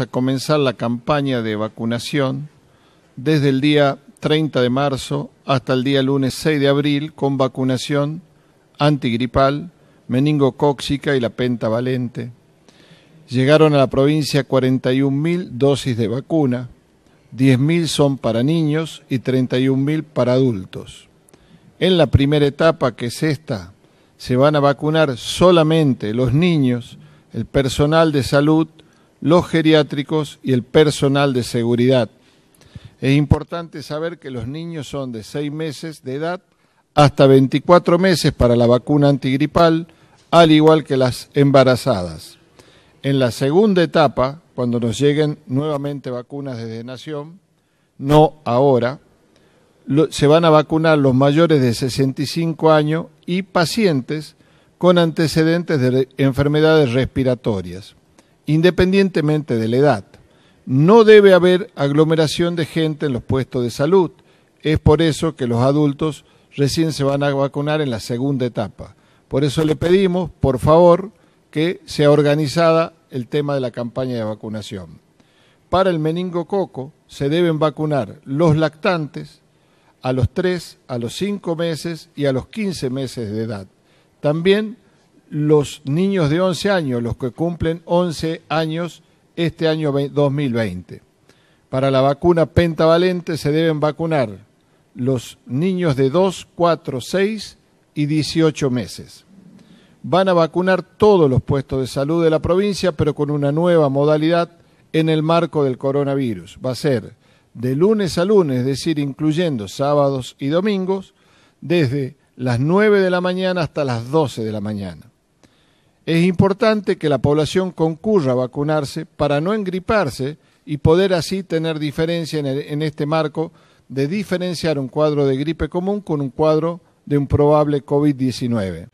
a comenzar la campaña de vacunación desde el día 30 de marzo hasta el día lunes 6 de abril con vacunación antigripal, meningocóxica y la pentavalente. Llegaron a la provincia 41.000 dosis de vacuna, 10.000 son para niños y 31.000 para adultos. En la primera etapa, que es esta, se van a vacunar solamente los niños, el personal de salud, los geriátricos y el personal de seguridad. Es importante saber que los niños son de 6 meses de edad hasta 24 meses para la vacuna antigripal, al igual que las embarazadas. En la segunda etapa, cuando nos lleguen nuevamente vacunas desde Nación, no ahora, se van a vacunar los mayores de 65 años y pacientes con antecedentes de enfermedades respiratorias independientemente de la edad. No debe haber aglomeración de gente en los puestos de salud. Es por eso que los adultos recién se van a vacunar en la segunda etapa. Por eso le pedimos, por favor, que sea organizada el tema de la campaña de vacunación. Para el meningococo se deben vacunar los lactantes a los 3, a los 5 meses y a los 15 meses de edad. También los niños de 11 años, los que cumplen 11 años este año 2020. Para la vacuna pentavalente se deben vacunar los niños de 2, 4, 6 y 18 meses. Van a vacunar todos los puestos de salud de la provincia, pero con una nueva modalidad en el marco del coronavirus. Va a ser de lunes a lunes, es decir, incluyendo sábados y domingos, desde las 9 de la mañana hasta las 12 de la mañana. Es importante que la población concurra a vacunarse para no engriparse y poder así tener diferencia en, este marco de diferenciar un cuadro de gripe común con un cuadro de un probable COVID-19.